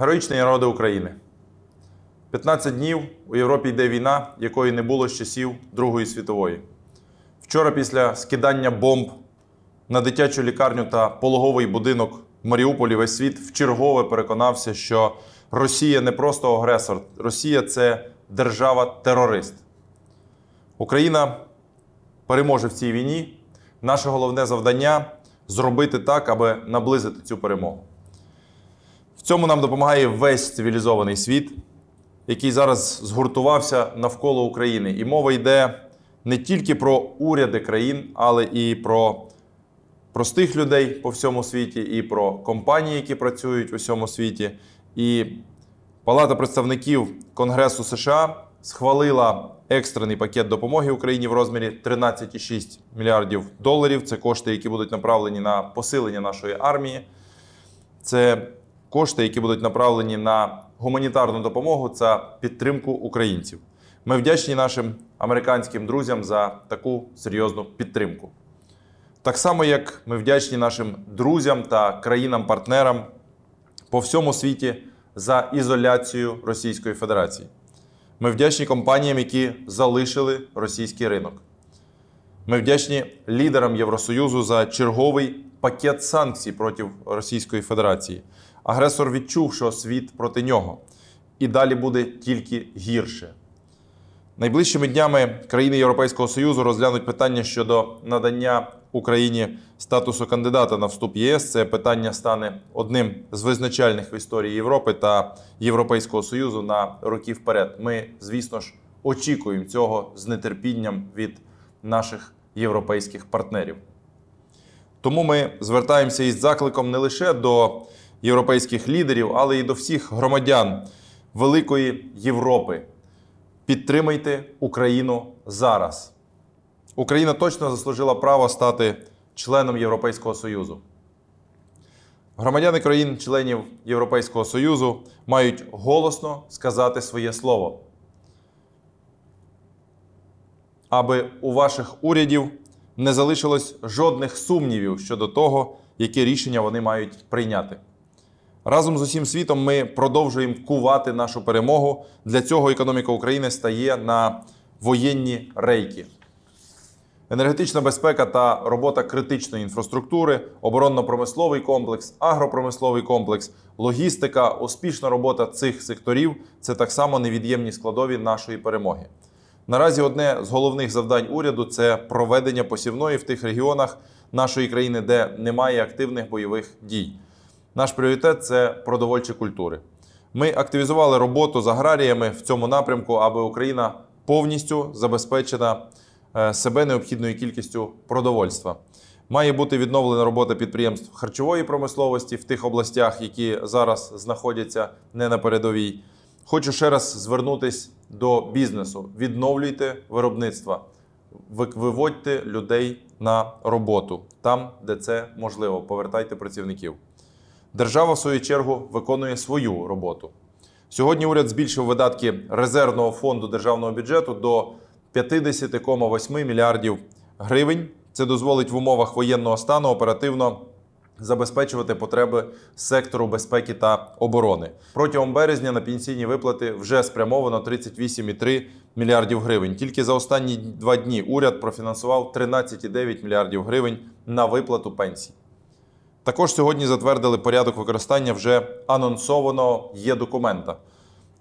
Героїчні народи України. 15 днів у Європі йде війна, якої не було з часів Другої світової. Вчора, після скидання бомб на дитячу лікарню та пологовий будинок в Маріуполі, весь світ вчергове переконався, що Росія не просто агресор, Росія це держава-терорист. Україна переможе в цій війні. Наше головне завдання зробити так, аби наблизити цю перемогу. В цьому нам допомагає весь цивілізований світ, який зараз згуртувався навколо України. І мова йде не тільки про уряди країн, але і про простих людей по всьому світі, і про компанії, які працюють у всьому світі. І Палата представників Конгресу США схвалила екстрений пакет допомоги Україні в розмірі 13,6 мільярдів доларів. Це кошти, які будуть направлені на посилення нашої армії. Це кошти, які будуть направлені на гуманітарну допомогу це підтримку українців. Ми вдячні нашим американським друзям за таку серйозну підтримку. Так само, як ми вдячні нашим друзям та країнам-партнерам по всьому світі за ізоляцію Російської Федерації. Ми вдячні компаніям, які залишили російський ринок. Ми вдячні лідерам Євросоюзу за черговий пакет санкцій проти Російської Федерації. Агресор відчув, що світ проти нього, і далі буде тільки гірше. Найближчими днями країни Європейського Союзу розглянуть питання щодо надання Україні статусу кандидата на вступ ЄС. Це питання стане одним з визначальних в історії Європи та Європейського Союзу на роки вперед. Ми, звісно ж, очікуємо цього з нетерпінням від наших європейських партнерів. Тому ми звертаємося із закликом не лише до європейських лідерів, але і до всіх громадян Великої Європи. Підтримайте Україну зараз. Україна точно заслужила право стати членом Європейського Союзу. Громадяни країн-членів Європейського Союзу мають голосно сказати своє слово, аби у ваших урядів не залишилось жодних сумнівів щодо того, які рішення вони мають прийняти. Разом з усім світом ми продовжуємо кувати нашу перемогу. Для цього економіка України стає на воєнні рейки. Енергетична безпека та робота критичної інфраструктури, оборонно-промисловий комплекс, агропромисловий комплекс, логістика, успішна робота цих секторів це так само невід'ємні складові нашої перемоги. Наразі одне з головних завдань уряду це проведення посівної в тих регіонах нашої країни, де немає активних бойових дій. Наш пріоритет це продовольчі культури. Ми активізували роботу з аграріями в цьому напрямку, аби Україна повністю забезпечена е, себе необхідною кількістю продовольства. Має бути відновлена робота підприємств харчової промисловості в тих областях, які зараз знаходяться не на передовій. Хочу ще раз звернутися до бізнесу: відновлюйте виробництва, виводьте людей на роботу там, де це можливо. Повертайте працівників. Держава, в свою чергу, виконує свою роботу. Сьогодні уряд збільшив видатки резервного фонду державного бюджету до 50,8 мільярдів гривень. Це дозволить в умовах воєнного стану оперативно забезпечувати потреби сектору безпеки та оборони. Протягом березня на пенсійні виплати вже спрямовано 38,3 мільярдів гривень. Тільки за останні два дні уряд профінансував 13,9 мільярдів гривень на виплату пенсій. Також сьогодні затвердили порядок використання вже анонсованого є документа.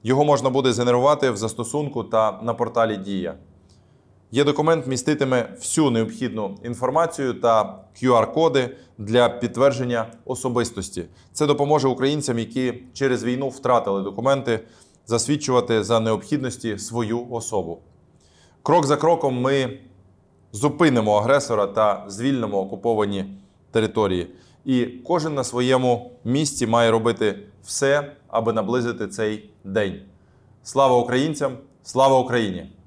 Його можна буде згенерувати в застосунку та на порталі Дія. Є документ міститиме всю необхідну інформацію та QR-коди для підтвердження особистості. Це допоможе українцям, які через війну втратили документи, засвідчувати за необхідності свою особу. Крок за кроком ми зупинимо агресора та звільнимо окуповані території. І кожен на своєму місці має робити все, аби наблизити цей день. Слава українцям! Слава Україні!